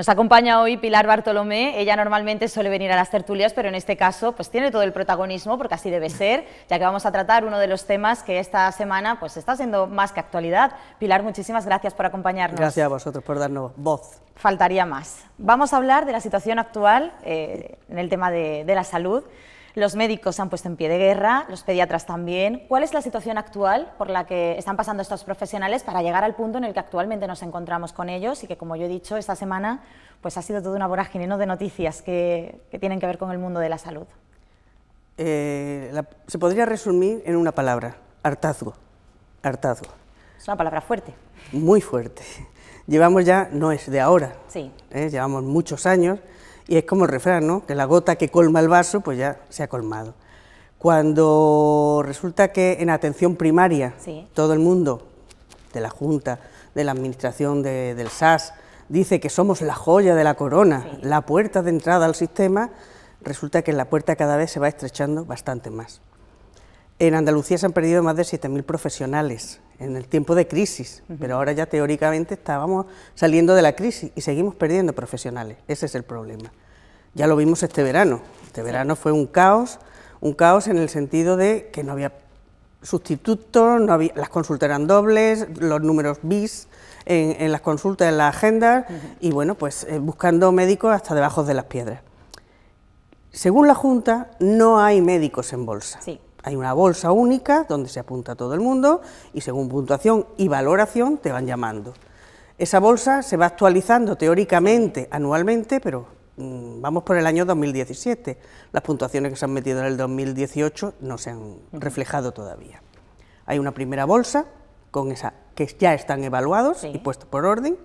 Nos acompaña hoy Pilar Bartolomé, ella normalmente suele venir a las tertulias, pero en este caso pues tiene todo el protagonismo, porque así debe ser, ya que vamos a tratar uno de los temas que esta semana pues está siendo más que actualidad. Pilar, muchísimas gracias por acompañarnos. Gracias a vosotros por darnos voz. Faltaría más. Vamos a hablar de la situación actual eh, en el tema de la salud. Los médicos se han puesto en pie de guerra, los pediatras también. ¿Cuál es la situación actual por la que están pasando estos profesionales para llegar al punto en el que actualmente nos encontramos con ellos y que, como yo he dicho, esta semana pues ha sido toda una vorágine ¿no? de noticias que, tienen que ver con el mundo de la salud? Eh, se podría resumir en una palabra, hartazgo. Hartazgo. Es una palabra fuerte. Muy fuerte. Llevamos ya, no es de ahora, sí. ¿eh? llevamos muchos años y es como el refrán, ¿no? Que la gota que colma el vaso, pues ya se ha colmado. Cuando resulta que en atención primaria todo el mundo, de la Junta, de la Administración del SAS, dice que somos la joya de la corona, la puerta de entrada al sistema, resulta que la puerta cada vez se va estrechando bastante más. En Andalucía se han perdido más de 7.000 profesionales en el tiempo de crisis, pero ahora ya teóricamente estábamos saliendo de la crisis y seguimos perdiendo profesionales. Ese es el problema. Ya lo vimos este verano. Este verano fue un caos, un caos en el sentido de que no había sustitutos, no había, las consultas eran dobles, los números bis en, las consultas, en las agendas, y bueno, pues eh, buscando médicos hasta debajo de las piedras. Según la Junta, no hay médicos en bolsa. Hay una bolsa única donde se apunta a todo el mundo y según puntuación y valoración te van llamando. Esa bolsa se va actualizando teóricamente anualmente, pero mm, vamos por el año 2017. Las puntuaciones que se han metido en el 2018 no se han reflejado todavía. Hay una primera bolsa con esa que ya están evaluados y puestos por orden.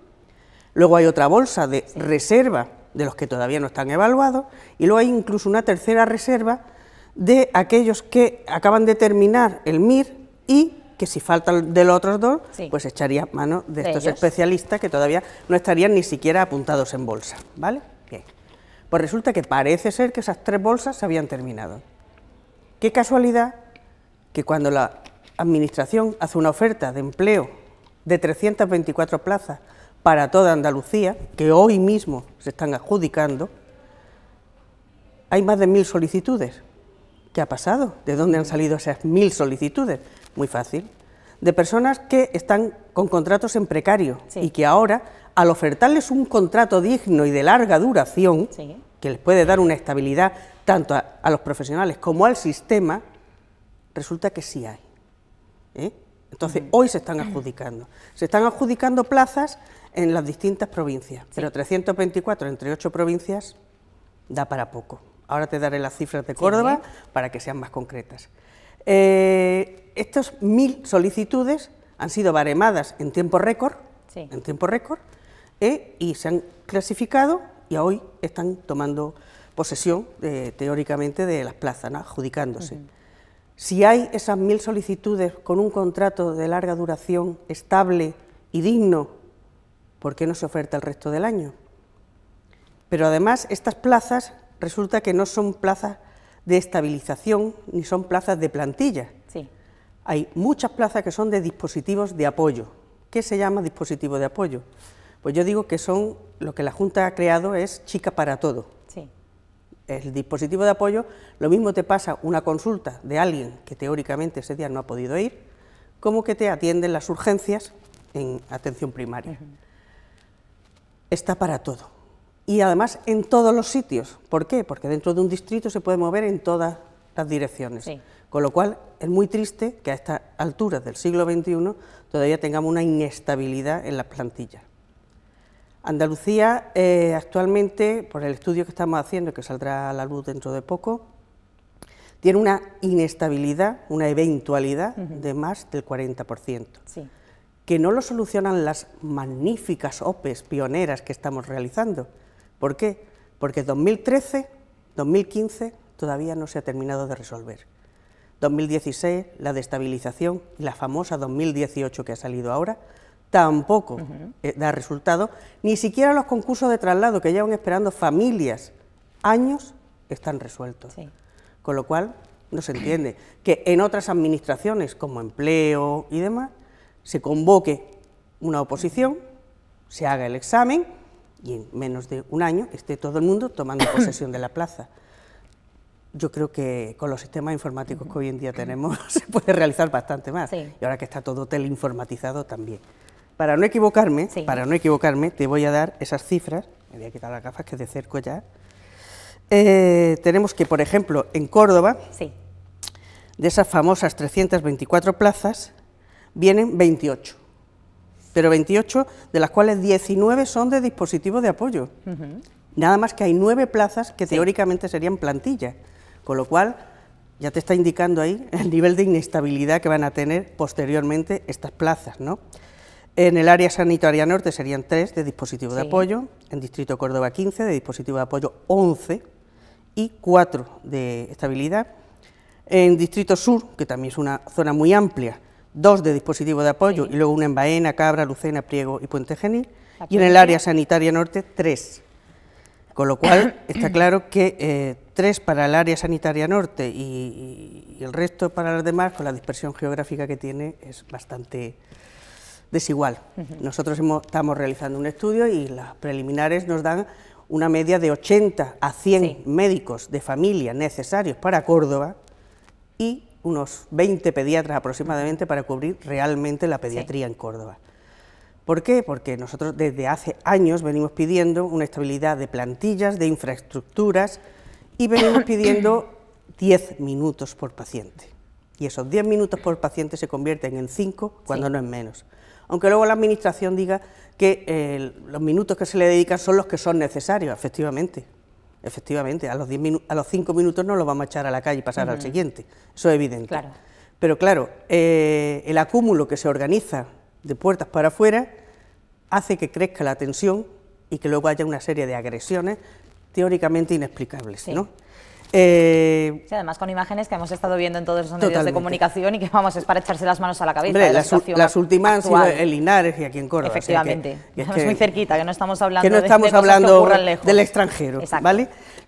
Luego hay otra bolsa de reserva de los que todavía no están evaluados y luego hay incluso una tercera reserva de aquellos que acaban de terminar el MIR y que si faltan de los otros dos, pues echaría mano de, estos especialistas que todavía no estarían ni siquiera apuntados en bolsa, ¿vale? Pues resulta que parece ser que esas tres bolsas se habían terminado. Qué casualidad que cuando la Administración hace una oferta de empleo de 324 plazas para toda Andalucía, que hoy mismo se están adjudicando, hay más de mil solicitudes ¿Qué ha pasado? ¿De dónde han salido esas mil solicitudes? Muy fácil. De personas que están con contratos en precario y que ahora, al ofertarles un contrato digno y de larga duración, que les puede dar una estabilidad tanto a, los profesionales como al sistema, resulta que sí hay. ¿eh? Entonces, hoy se están adjudicando. Se están adjudicando plazas en las distintas provincias, pero 324 entre ocho provincias da para poco. Ahora te daré las cifras de Córdoba para que sean más concretas. Eh, estas mil solicitudes han sido baremadas en tiempo récord, en tiempo récord, eh, y se han clasificado y hoy están tomando posesión eh, teóricamente de las plazas, adjudicándose. Si hay esas mil solicitudes con un contrato de larga duración estable y digno, ¿por qué no se oferta el resto del año? Pero además estas plazas resulta que no son plazas de estabilización ni son plazas de plantilla. Hay muchas plazas que son de dispositivos de apoyo. ¿Qué se llama dispositivo de apoyo? Pues yo digo que son lo que la Junta ha creado es chica para todo. El dispositivo de apoyo, lo mismo te pasa una consulta de alguien que teóricamente ese día no ha podido ir, como que te atienden las urgencias en atención primaria. Está para todo y además en todos los sitios. ¿Por qué? Porque dentro de un distrito se puede mover en todas las direcciones. Con lo cual es muy triste que a esta alturas del siglo XXI todavía tengamos una inestabilidad en las plantillas. Andalucía eh, actualmente, por el estudio que estamos haciendo, que saldrá a la luz dentro de poco, tiene una inestabilidad, una eventualidad de más del 40%. Que no lo solucionan las magníficas OPEs pioneras que estamos realizando, ¿Por qué? Porque 2013, 2015 todavía no se ha terminado de resolver. 2016, la destabilización, la famosa 2018 que ha salido ahora, tampoco eh, da resultado. Ni siquiera los concursos de traslado que llevan esperando familias años están resueltos. Con lo cual, no se entiende que en otras administraciones, como empleo y demás, se convoque una oposición, se haga el examen y en menos de un año esté todo el mundo tomando posesión de la plaza. Yo creo que con los sistemas informáticos que hoy en día tenemos se puede realizar bastante más. Y ahora que está todo teleinformatizado también. Para no equivocarme, para no equivocarme, te voy a dar esas cifras. Me voy a quitar las gafas que de cerco ya. Eh, tenemos que, por ejemplo, en Córdoba, de esas famosas 324 plazas, vienen 28 pero 28, de las cuales 19 son de dispositivos de apoyo. Nada más que hay nueve plazas que teóricamente serían plantillas, con lo cual ya te está indicando ahí el nivel de inestabilidad que van a tener posteriormente estas plazas, ¿no? En el área sanitaria norte serían tres de dispositivo de apoyo, en Distrito Córdoba 15, de dispositivo de apoyo 11 y 4 de estabilidad. En Distrito Sur, que también es una zona muy amplia, dos de dispositivo de apoyo y luego una en Baena, Cabra, Lucena, Priego y Puente Genil, y en el área sanitaria norte tres. Con lo cual está claro que eh, tres para el área sanitaria norte y, el resto para las demás, con la dispersión geográfica que tiene, es bastante desigual. Nosotros hemos, estamos realizando un estudio y las preliminares nos dan una media de 80 a 100 médicos de familia necesarios para Córdoba y unos 20 pediatras aproximadamente para cubrir realmente la pediatría en Córdoba. ¿Por qué? Porque nosotros desde hace años venimos pidiendo una estabilidad de plantillas, de infraestructuras y venimos pidiendo 10 minutos por paciente. Y esos 10 minutos por paciente se convierten en 5 cuando no en menos. Aunque luego la Administración diga que eh, los minutos que se le dedican son los que son necesarios, efectivamente. Efectivamente, a los, a los cinco minutos no lo vamos a echar a la calle y pasar al siguiente, eso es evidente. Claro. Pero claro, eh, el acúmulo que se organiza de puertas para afuera hace que crezca la tensión y que luego haya una serie de agresiones teóricamente inexplicables, ¿no? Eh, además con imágenes que hemos estado viendo en todos los medios de comunicación y que vamos, es para echarse las manos a la cabeza. la las, últimas han sido en Linares y aquí en Córdoba. Efectivamente, es muy cerquita, que no estamos hablando, de, del extranjero.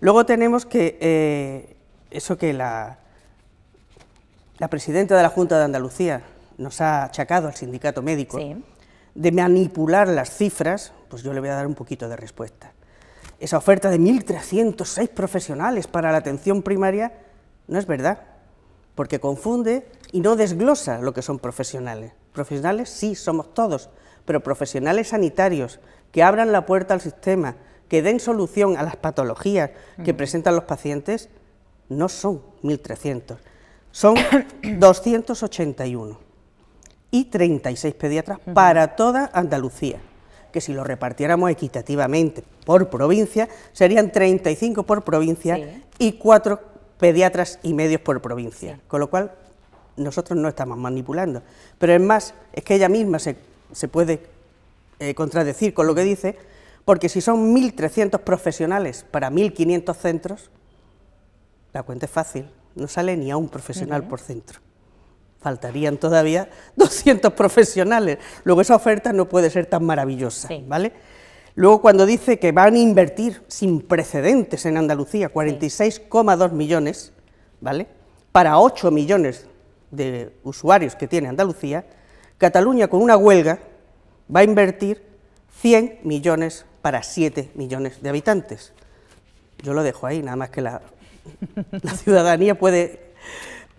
Luego tenemos que, eh, eso que la, la presidenta de la Junta de Andalucía nos ha achacado al sindicato médico de manipular las cifras, pues yo le voy a dar un poquito de respuesta esa oferta de 1.306 profesionales para la atención primaria no es verdad, porque confunde y no desglosa lo que son profesionales. Profesionales sí, somos todos, pero profesionales sanitarios que abran la puerta al sistema, que den solución a las patologías que mm. presentan los pacientes, no son 1.300, son 281 y 36 pediatras para toda Andalucía que si lo repartiéramos equitativamente por provincia, serían 35 por provincia y 4 pediatras y medios por provincia. Con lo cual, nosotros no estamos manipulando. Pero es más, es que ella misma se, puede eh, contradecir con lo que dice, porque si son 1.300 profesionales para 1.500 centros, la cuenta es fácil, no sale ni a un profesional por centro faltarían todavía 200 profesionales. Luego esa oferta no puede ser tan maravillosa, ¿vale? Luego cuando dice que van a invertir sin precedentes en Andalucía 46,2 millones, ¿vale? Para 8 millones de usuarios que tiene Andalucía, Cataluña con una huelga va a invertir 100 millones para 7 millones de habitantes. Yo lo dejo ahí, nada más que la ciudadanía puede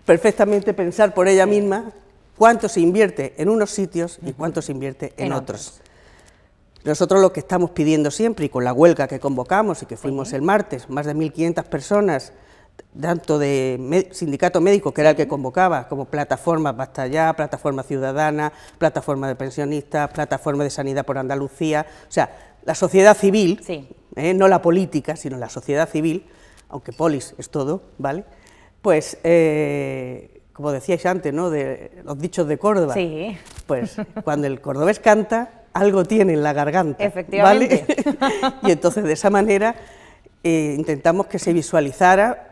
perfectamente pensar por ella misma cuánto se invierte en unos sitios y cuánto se invierte en, otros. Nosotros lo que estamos pidiendo siempre, y con la huelga que convocamos y que fuimos el martes, más de 1.500 personas, tanto de sindicato médico, que era el que convocaba, como plataforma Basta Ya, plataforma ciudadana, plataforma de pensionistas, plataforma de sanidad por Andalucía, o sea, la sociedad civil, eh, no la política, sino la sociedad civil, aunque polis es todo, ¿vale?, pues, eh, como decíais antes, ¿no? De los dichos de Córdoba. Sí. Pues cuando el cordobés canta, algo tiene en la garganta. Efectivamente. y entonces, de esa manera, eh, intentamos que se visualizara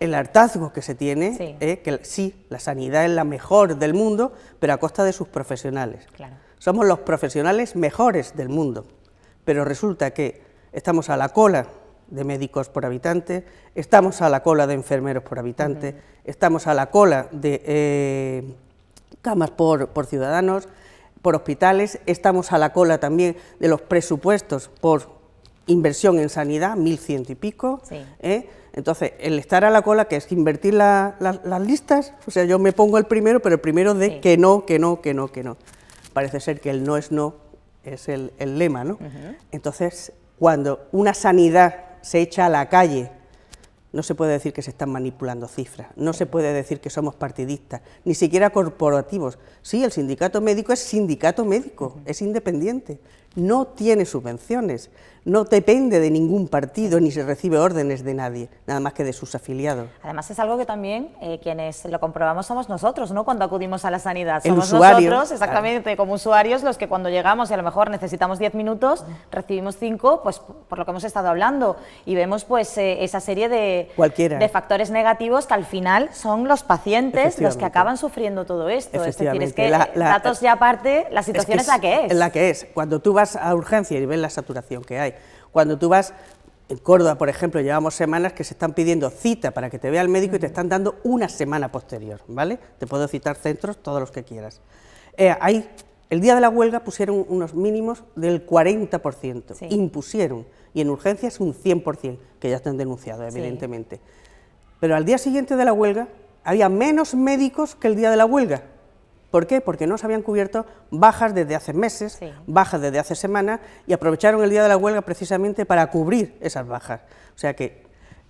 el hartazgo que se tiene, ¿eh? que sí, la sanidad es la mejor del mundo, pero a costa de sus profesionales. Claro. Somos los profesionales mejores del mundo, pero resulta que estamos a la cola de médicos por habitante, estamos a la cola de enfermeros por habitante, estamos a la cola de eh, camas por, ciudadanos, por hospitales, estamos a la cola también de los presupuestos por inversión en sanidad, ciento y pico. ¿eh? Entonces, el estar a la cola, que es invertir las listas, o sea, yo me pongo el primero, pero el primero de que no, que no, que no, que no. Parece ser que el no es no, es el, lema, ¿no? Entonces, cuando una sanidad se echa a la calle. No se puede decir que se están manipulando cifras, no se puede decir que somos partidistas, ni siquiera corporativos. Sí, el sindicato médico es sindicato médico, es independiente, no tiene subvenciones, no depende de ningún partido ni se recibe órdenes de nadie, nada más que de sus afiliados. Además es algo que también eh, quienes lo comprobamos somos nosotros, ¿no? Cuando acudimos a la sanidad, somos nosotros, exactamente, como usuarios, los que cuando llegamos y a lo mejor necesitamos 10 minutos, recibimos 5, pues por lo que hemos estado hablando, y vemos pues eh, esa serie de, de factores negativos que al final son los pacientes los que acaban sufriendo todo esto. Es decir, que eh, datos ya aparte, la situación es, que la que es. La que es. Cuando tú vas a urgencia y ves la saturación que hay, cuando tú vas en Córdoba, por ejemplo, llevamos semanas que se están pidiendo cita para que te vea el médico y te están dando una semana posterior, ¿vale? Te puedo citar centros, todos los que quieras. hay, eh, el día de la huelga pusieron unos mínimos del 40%, impusieron, y en urgencias un 100%, que ya están denunciado evidentemente. Pero al día siguiente de la huelga había menos médicos que el día de la huelga. ¿Por qué? Porque no se habían cubierto bajas desde hace meses, bajas desde hace semanas, y aprovecharon el día de la huelga precisamente para cubrir esas bajas. O sea que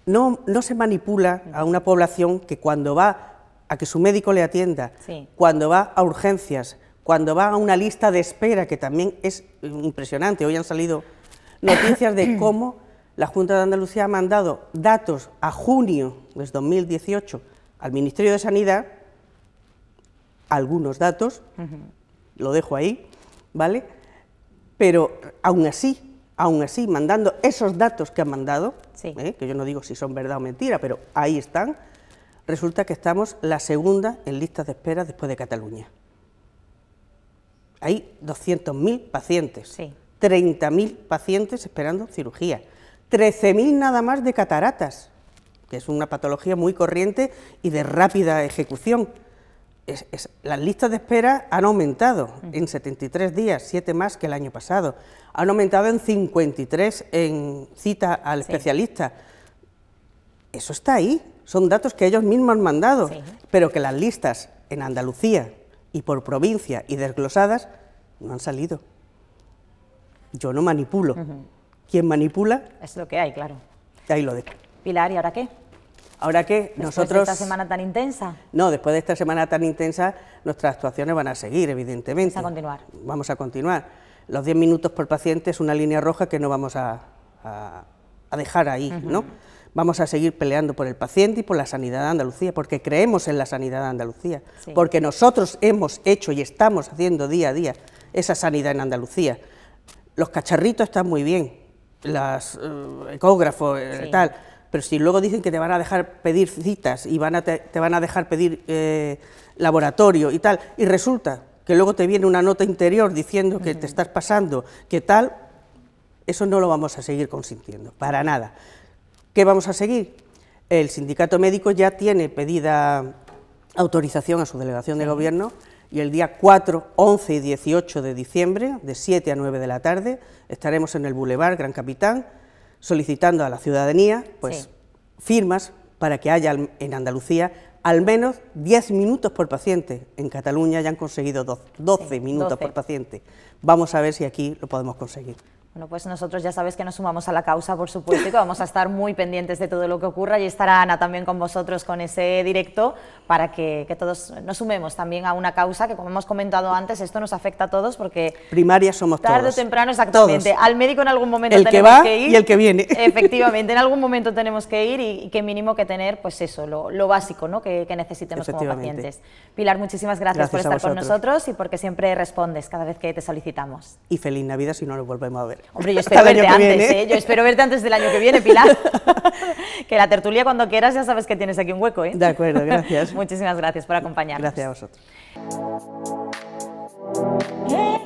no, no se manipula a una población que cuando va a que su médico le atienda, cuando va a urgencias, cuando va a una lista de espera, que también es impresionante. Hoy han salido noticias de cómo la Junta de Andalucía ha mandado datos a junio de 2018 al Ministerio de Sanidad algunos datos, lo dejo ahí, ¿vale? Pero aún así, aún así, mandando esos datos que han mandado, ¿eh? que yo no digo si son verdad o mentira, pero ahí están, resulta que estamos la segunda en listas de espera después de Cataluña. Hay 200.000 pacientes, 30.000 pacientes esperando cirugía, 13.000 nada más de cataratas, que es una patología muy corriente y de rápida ejecución las listas de espera han aumentado en 73 días, 7 más que el año pasado. Han aumentado en 53 en cita al especialista. Eso está ahí, son datos que ellos mismos han mandado, pero que las listas en Andalucía y por provincia y desglosadas no han salido. Yo no manipulo. quién Quien manipula... Es lo que hay, claro. Ahí lo dejo. Pilar, ¿y ahora qué? Ahora que después De esta semana tan intensa? No, después de esta semana tan intensa, nuestras actuaciones van a seguir, evidentemente. Vamos a continuar. Vamos a continuar. Los 10 minutos por paciente es una línea roja que no vamos a, dejar ahí, ¿no? Vamos a seguir peleando por el paciente y por la sanidad de Andalucía, porque creemos en la sanidad de Andalucía, porque nosotros hemos hecho y estamos haciendo día a día esa sanidad en Andalucía. Los cacharritos están muy bien, los eh, ecógrafos, y eh, tal pero si luego dicen que te van a dejar pedir citas y te, van a dejar pedir eh, laboratorio y tal, y resulta que luego te viene una nota interior diciendo que te estás pasando, que tal, eso no lo vamos a seguir consintiendo, para nada. ¿Qué vamos a seguir? El sindicato médico ya tiene pedida autorización a su delegación de gobierno y el día 4, 11 y 18 de diciembre, de 7 a 9 de la tarde, estaremos en el Boulevard Gran Capitán solicitando a la ciudadanía pues, firmas para que haya en Andalucía al menos 10 minutos por paciente. En Cataluña ya han conseguido 12, minutos por paciente. Vamos a ver si aquí lo podemos conseguir. Bueno, pues nosotros ya sabes que nos sumamos a la causa, por supuesto, y que vamos a estar muy pendientes de todo lo que ocurra. Y estará Ana también con vosotros con ese directo para que, todos nos sumemos también a una causa que, como hemos comentado antes, esto nos afecta a todos porque... Primaria somos todos. Tarde o temprano, exactamente. Al médico en algún momento el tenemos que, va ir. y el que viene. Efectivamente, en algún momento tenemos que ir y, qué que mínimo que tener, pues eso, lo, básico ¿no? que, necesitemos como pacientes. Pilar, muchísimas gracias, gracias por estar con nosotros y porque siempre respondes cada vez que te solicitamos. Y feliz Navidad si no nos volvemos a ver. Hombre, yo espero verte antes, ¿eh? Yo espero verte antes del año que viene, Pilar. que la tertulia cuando quieras ya sabes que tienes aquí un hueco, ¿eh? De acuerdo, gracias. Muchísimas gracias por acompañarnos. Gracias a vosotros.